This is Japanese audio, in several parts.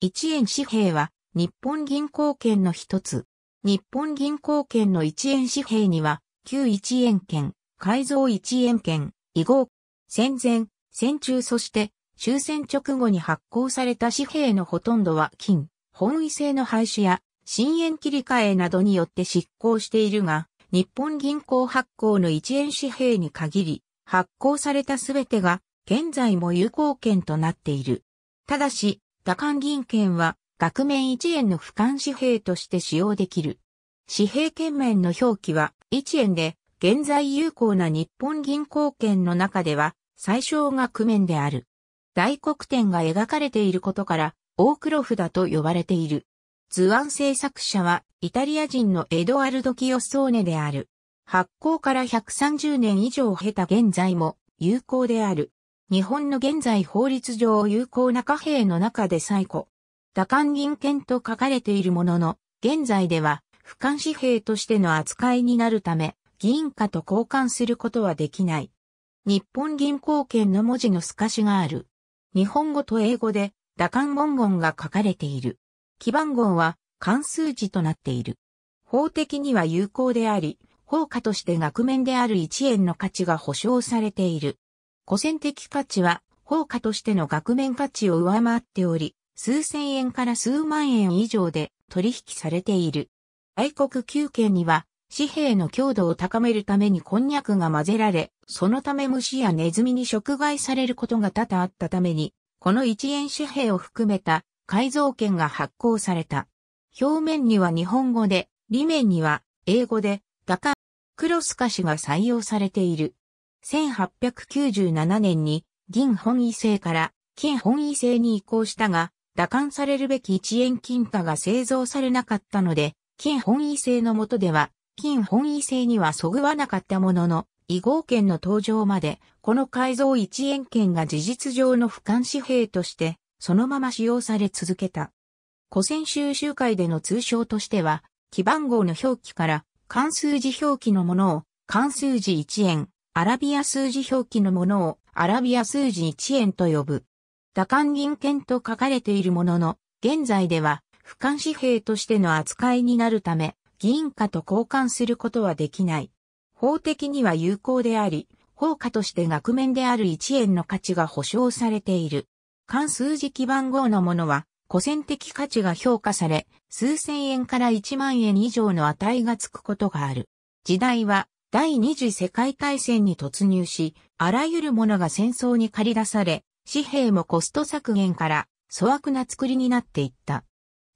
1円紙幣は日本銀行券の一つ。日本銀行券の1円紙幣には、旧1円券、改造1円券、以後、戦前、戦中そして終戦直後に発行された紙幣のほとんどは金、本位制の廃止や新円切り替えなどによって執行しているが、日本銀行発行の1円紙幣に限り、発行されたすべてが現在も有効券となっている。ただし、左官銀券は額面1円の俯瞰紙幣として使用できる。紙幣券面の表記は1円で、現在有効な日本銀行券の中では最小額面である。大黒点が描かれていることから、大黒札と呼ばれている。図案制作者はイタリア人のエドワルド・キオソーネである。発行から130年以上経た現在も有効である。日本の現在法律上有効な貨幣の中で最古。打艦銀券と書かれているものの、現在では、俯瞰紙幣としての扱いになるため、銀貨と交換することはできない。日本銀行券の文字の透かしがある。日本語と英語で、打艦文言が書かれている。基番号は、漢数字となっている。法的には有効であり、法貨として額面である1円の価値が保証されている。古銭的価値は、法価としての額面価値を上回っており、数千円から数万円以上で取引されている。愛国休憩には、紙幣の強度を高めるためにこんにゃくが混ぜられ、そのため虫やネズミに食害されることが多々あったために、この一円紙幣を含めた改造券が発行された。表面には日本語で、裏面には英語で、ダカ、クロスカシが採用されている。1897年に銀本位制から金本位制に移行したが、打艦されるべき一円金貨が製造されなかったので、金本位制の下では、金本位制にはそぐわなかったものの、異号券の登場まで、この改造一円券が事実上の俯瞰紙幣として、そのまま使用され続けた。古戦収集会での通称としては、基番号の表記から、関数字表記のものを、関数字一円、アラビア数字表記のものをアラビア数字1円と呼ぶ。打艦銀券と書かれているものの、現在では俯瞰紙幣としての扱いになるため、銀貨と交換することはできない。法的には有効であり、法貨として額面である1円の価値が保証されている。関数字基番号のものは、古銭的価値が評価され、数千円から1万円以上の値がつくことがある。時代は第二次世界大戦に突入し、あらゆるものが戦争に駆り出され、紙幣もコスト削減から粗悪な作りになっていった。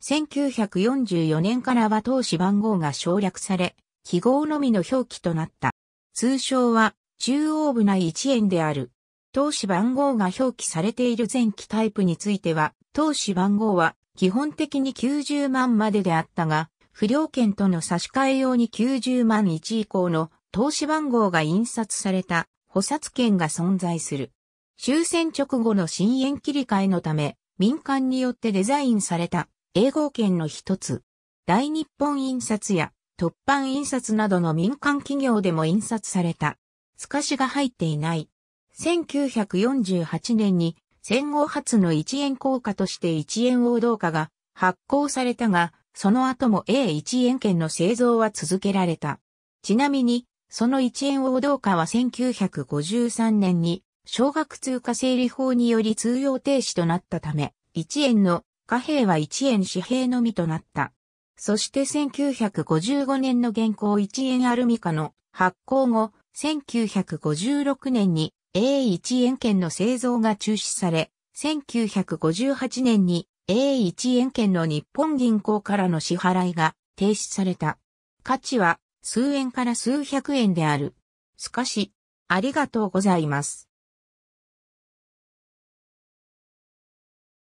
1944年からは投資番号が省略され、記号のみの表記となった。通称は中央部内1円である。投資番号が表記されている前期タイプについては、投資番号は基本的に90万までであったが、不良券との差し替え用に90万1以降の投資番号が印刷された補札券が存在する。終戦直後の新円切り替えのため、民間によってデザインされた英語券の一つ。大日本印刷や突版印刷などの民間企業でも印刷された。透かしが入っていない。1948年に戦後初の1円硬貨として1円王道貨が発行されたが、その後も A1 円券の製造は続けられた。ちなみに、その一円王道化は1953年に、小額通貨整理法により通用停止となったため、一円の貨幣は一円紙幣のみとなった。そして1955年の現行一円アルミ化の発行後、1956年に A1 円券の製造が中止され、1958年に A1 円券の日本銀行からの支払いが停止された。価値は数円から数百円である。しかし、ありがとうございます。